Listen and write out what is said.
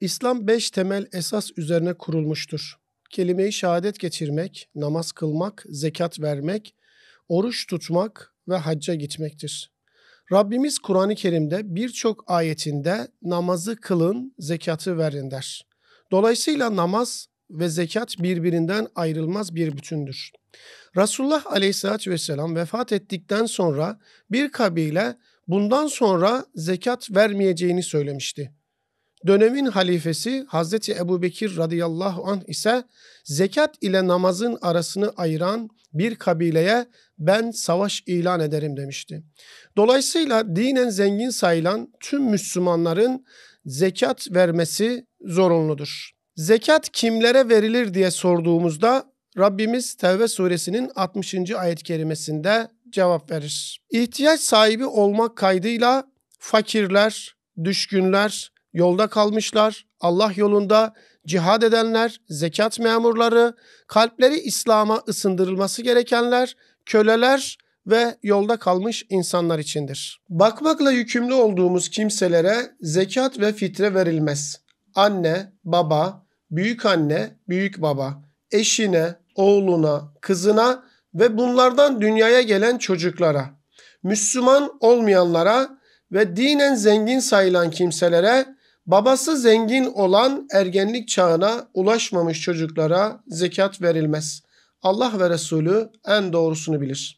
İslam beş temel esas üzerine kurulmuştur. Kelime-i şehadet geçirmek, namaz kılmak, zekat vermek, oruç tutmak ve hacca gitmektir. Rabbimiz Kur'an-ı Kerim'de birçok ayetinde namazı kılın, zekatı verin der. Dolayısıyla namaz ve zekat birbirinden ayrılmaz bir bütündür. Resulullah aleyhissalatü vesselam vefat ettikten sonra bir kabile bundan sonra zekat vermeyeceğini söylemişti. Dönemin halifesi Hazreti Ebubekir radıyallahu anh ise zekat ile namazın arasını ayıran bir kabileye ben savaş ilan ederim demişti. Dolayısıyla dinen zengin sayılan tüm Müslümanların zekat vermesi zorunludur. Zekat kimlere verilir diye sorduğumuzda Rabbimiz Tevbe suresinin 60. ayet-i kerimesinde cevap verir. İhtiyaç sahibi olmak kaydıyla fakirler, düşkünler, yolda kalmışlar, Allah yolunda cihad edenler, zekat memurları, kalpleri İslam'a ısındırılması gerekenler, köleler ve yolda kalmış insanlar içindir. Bakmakla yükümlü olduğumuz kimselere zekat ve fitre verilmez. Anne, baba, büyük anne, büyük baba, eşine, oğluna, kızına ve bunlardan dünyaya gelen çocuklara, Müslüman olmayanlara ve dinen zengin sayılan kimselere Babası zengin olan ergenlik çağına ulaşmamış çocuklara zekat verilmez. Allah ve Resulü en doğrusunu bilir.''